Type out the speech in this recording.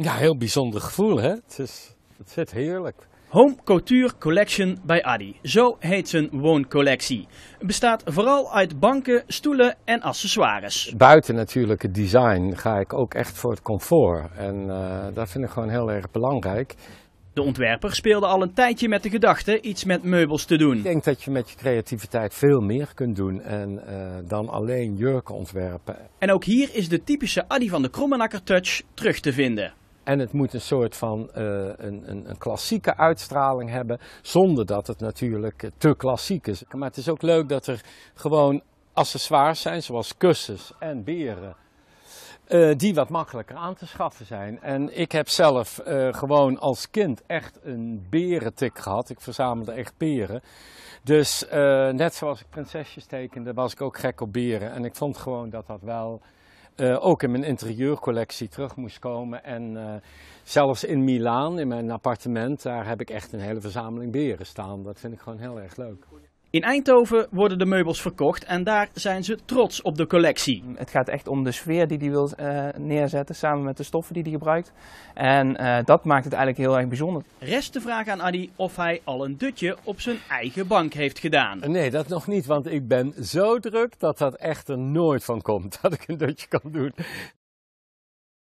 Ja, heel bijzonder gevoel, hè? Het, is, het zit heerlijk. Home Couture Collection bij Adi. Zo heet zijn wooncollectie. bestaat vooral uit banken, stoelen en accessoires. Buiten natuurlijk het design ga ik ook echt voor het comfort. En eh, dat vind ik gewoon heel erg belangrijk. De ontwerper speelde al een tijdje met de gedachte iets met meubels te doen. Ik denk dat je met je creativiteit veel meer kunt doen en, eh, dan alleen jurken ontwerpen. En ook hier is de typische Adi van de Krommenakker touch terug te vinden. En het moet een soort van eh, een, een, klassieke uitstraling hebben, zonder dat het natuurlijk eh, te klassiek is. Maar het is ook leuk dat er gewoon accessoires zijn, zoals kussens en beren. Eh, die wat makkelijker aan te schaffen zijn. En ik heb zelf gewoon als kind echt een berentik gehad. Ik verzamelde echt beren. Dus net zoals ik prinsesjes tekende, was ik ook gek op beren. En ik vond gewoon dat dat wel eh, ook in mijn interieurcollectie terug moest komen. En eh, zelfs in Milaan, in mijn appartement, daar heb ik echt een hele verzameling beren staan. Dat vind ik gewoon heel erg leuk. In Eindhoven worden de meubels verkocht en daar zijn ze trots op de collectie. Het gaat echt om de sfeer die hij wil eh, neerzetten samen met de stoffen die hij gebruikt. En eh, dat maakt het eigenlijk heel erg bijzonder. Rest de vraag aan Adi of hij al een dutje op zijn eigen bank heeft gedaan. Nee, dat nog niet, want ik ben zo druk dat dat echt er nooit van komt dat ik een dutje kan doen.